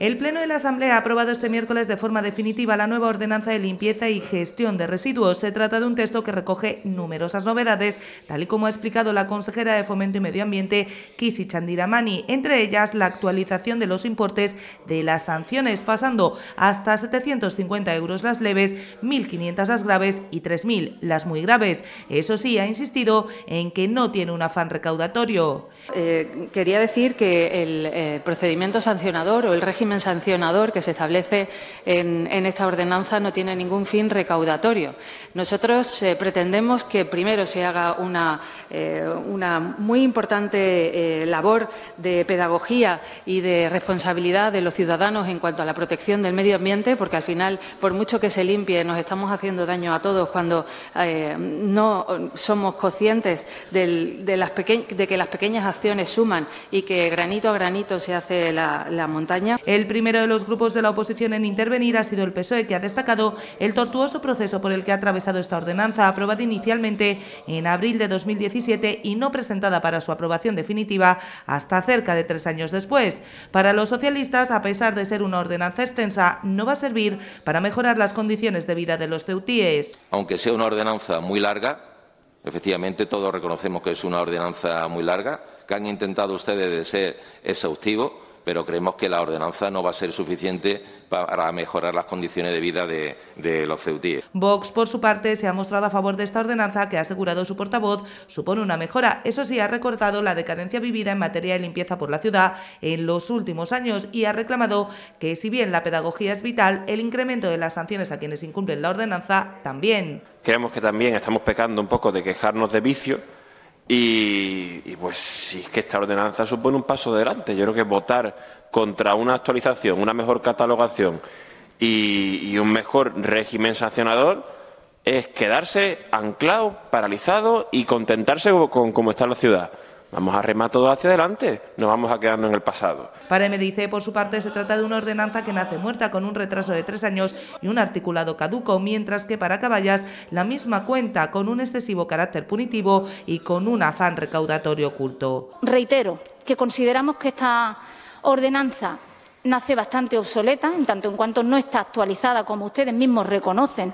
El Pleno de la Asamblea ha aprobado este miércoles de forma definitiva la nueva ordenanza de limpieza y gestión de residuos. Se trata de un texto que recoge numerosas novedades, tal y como ha explicado la consejera de Fomento y Medio Ambiente, Kisi Chandiramani, entre ellas la actualización de los importes de las sanciones, pasando hasta 750 euros las leves, 1.500 las graves y 3.000 las muy graves. Eso sí, ha insistido en que no tiene un afán recaudatorio. Eh, quería decir que el eh, procedimiento sancionador o el régimen sancionador que se establece en, esta ordenanza no tiene ningún fin recaudatorio. Nosotros eh, pretendemos que primero se haga una, eh, muy importante eh, labor de pedagogía y de responsabilidad de los ciudadanos en cuanto a la protección del medio ambiente, porque al final, por mucho que se limpie, nos estamos haciendo daño a todos cuando no somos conscientes de, que las pequeñas acciones suman y que granito a granito se hace la, montaña. El primero de los grupos de la oposición en intervenir ha sido el PSOE, que ha destacado el tortuoso proceso por el que ha atravesado esta ordenanza, aprobada inicialmente en abril de 2017 y no presentada para su aprobación definitiva hasta cerca de tres años después. Para los socialistas, a pesar de ser una ordenanza extensa, no va a servir para mejorar las condiciones de vida de los teutíes. Aunque sea una ordenanza muy larga, efectivamente todos reconocemos que es una ordenanza muy larga, que han intentado ustedes de ser exhaustivo pero creemos que la ordenanza no va a ser suficiente para mejorar las condiciones de vida de, los ceutíes. Vox, por su parte, se ha mostrado a favor de esta ordenanza que ha asegurado su portavoz supone una mejora. Eso sí, ha recortado la decadencia vivida en materia de limpieza por la ciudad en los últimos años y ha reclamado que, si bien la pedagogía es vital, el incremento de las sanciones a quienes incumplen la ordenanza también. Creemos que también estamos pecando un poco de quejarnos de vicio y pues sí es que esta ordenanza supone un paso adelante. Yo creo que votar contra una actualización, una mejor catalogación y, un mejor régimen sancionador es quedarse anclado, paralizado y contentarse con cómo está la ciudad. Vamos a remar todo hacia adelante, no vamos a quedarnos en el pasado. Para MDC, por su parte, se trata de una ordenanza que nace muerta con un retraso de tres años y un articulado caduco, mientras que para Caballas la misma cuenta con un excesivo carácter punitivo y con un afán recaudatorio oculto. Reitero que consideramos que esta ordenanza nace bastante obsoleta, en tanto en cuanto no está actualizada, como ustedes mismos reconocen,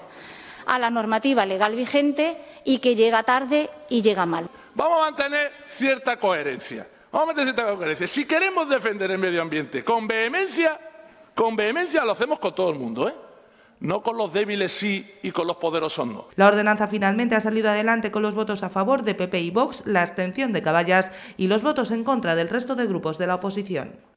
a la normativa legal vigente y que llega tarde y llega mal. Vamos a mantener cierta coherencia. Vamos a mantener cierta coherencia. Si queremos defender el medio ambiente con vehemencia, con vehemencia lo hacemos con todo el mundo, ¿eh? no con los débiles sí y con los poderosos no. La ordenanza finalmente ha salido adelante con los votos a favor de PP y Vox, la abstención de Caballas y los votos en contra del resto de grupos de la oposición.